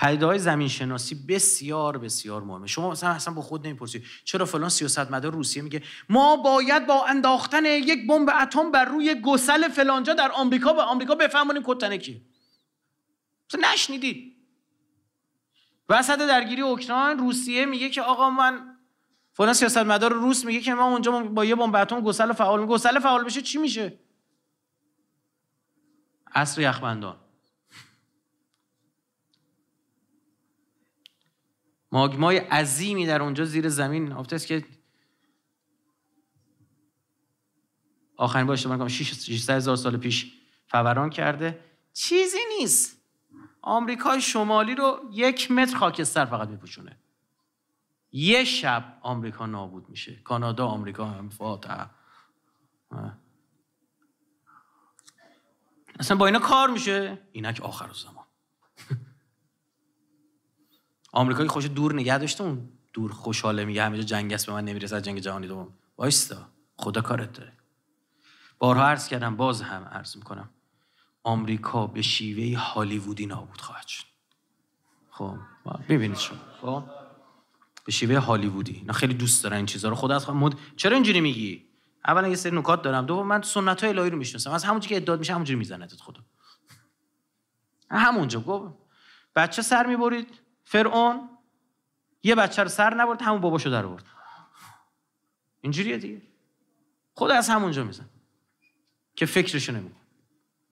پدیده های زمین شناسی بسیار بسیار مهمه شما مثلا اصلا با خود نمیپرسید چرا فلان مدار روسیه میگه ما باید با انداختن یک بمب اتم بر روی گسل فلانجا در آمریکا به آمریکا بفهمونیم کتنه کیه مثلا نشنیدید وسط درگیری اوکراین روسیه میگه که آقا من فلان مدار روس میگه که ما اونجا با یه بمب اتم گسل فعال گسل فعال بشه چی میشه اصر یخبندان ماگمای عظیمی در اونجا زیر زمین آفته است که آخرین باشه من کنم 600 هزار سال پیش فوران کرده چیزی نیست آمریکای شمالی رو یک متر خاکستر فقط میپوشونه یه شب آمریکا نابود میشه کانادا آمریکا هم فاتح اصلا با اینا کار میشه اینک آخر زمان آمریکا خوش دور نگه داشته اون دور خوشحاله میگه همیشه جنگ است به من نمیرسه جنگ جهانی دوم وایستا خدا کارت داره بارها عرض کردم باز هم عرض میکنم آمریکا به شیوه هالیوودی نابود خواهد شد خب ببینید شما خب به شیوه هالیوودی نه خیلی دوست دارن این چیزا رو خدا از مد چرا اینجوری میگی اولا یه سری نکات دارم دوم من سنت های الهی رو میشناسم از همونجوری که ادعا میشه همونجوری میزنه خدا همونجا گفت بچه سر میبرید فرعون یه بچه رو سر نبرد همون باباشو در آورد اینجوریه دیگه خود از همونجا میزن که فکرشو نمیکنه